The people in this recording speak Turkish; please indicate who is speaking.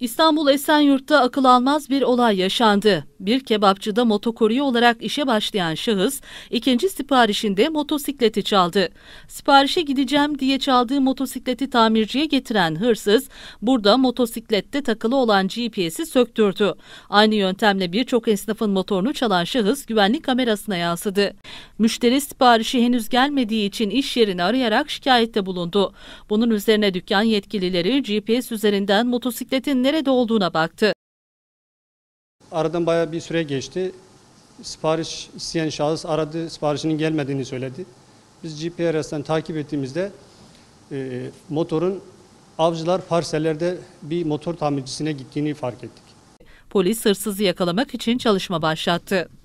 Speaker 1: İstanbul Esenyurt'ta akıl almaz bir olay yaşandı. Bir kebapçıda motokurye olarak işe başlayan şahıs ikinci siparişinde motosikleti çaldı. Siparişe gideceğim diye çaldığı motosikleti tamirciye getiren hırsız burada motosiklette takılı olan GPS'i söktürdü. Aynı yöntemle birçok esnafın motorunu çalan şahıs güvenlik kamerasına yansıdı. Müşteri siparişi henüz gelmediği için iş yerini arayarak şikayette bulundu. Bunun üzerine dükkan yetkilileri GPS üzerinden motosikletin nerede olduğuna baktı.
Speaker 2: Aradan bayağı bir süre geçti. Sipariş isteyen şahıs aradı, siparişinin gelmediğini söyledi. Biz GPS'ten takip ettiğimizde e, motorun avcılar parsellerde bir motor tamircisine gittiğini fark ettik.
Speaker 1: Polis hırsızı yakalamak için çalışma başlattı.